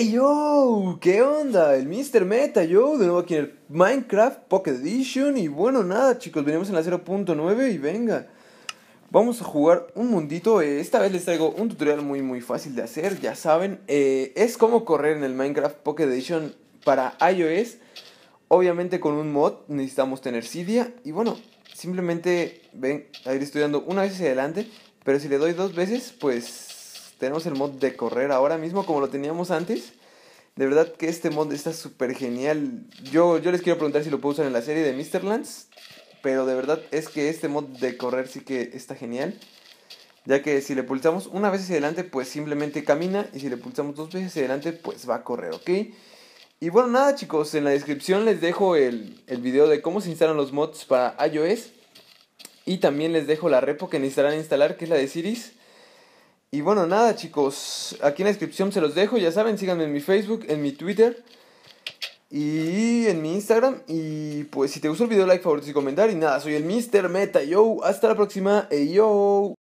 Hey yo, ¿qué onda? El Mr. Meta, yo, de nuevo aquí en el Minecraft Pocket Edition. Y bueno, nada, chicos, venimos en la 0.9 y venga. Vamos a jugar un mundito. Eh, esta vez les traigo un tutorial muy, muy fácil de hacer, ya saben. Eh, es como correr en el Minecraft Pocket Edition para iOS. Obviamente con un mod necesitamos tener Cydia. Y bueno, simplemente, ven, a ir estudiando una vez hacia adelante. Pero si le doy dos veces, pues tenemos el mod de correr ahora mismo como lo teníamos antes. De verdad que este mod está súper genial. Yo, yo les quiero preguntar si lo puedo usar en la serie de Mr. Lance. Pero de verdad es que este mod de correr sí que está genial. Ya que si le pulsamos una vez hacia adelante, pues simplemente camina. Y si le pulsamos dos veces hacia adelante, pues va a correr, ¿ok? Y bueno, nada chicos, en la descripción les dejo el, el video de cómo se instalan los mods para iOS. Y también les dejo la repo que necesitarán instalar, que es la de Ciris. Y bueno, nada chicos, aquí en la descripción se los dejo, ya saben, síganme en mi Facebook, en mi Twitter y en mi Instagram. Y pues si te gustó el video, like, favoritos y comentar. Y nada, soy el Mr. Meta, yo, hasta la próxima, hey, yo.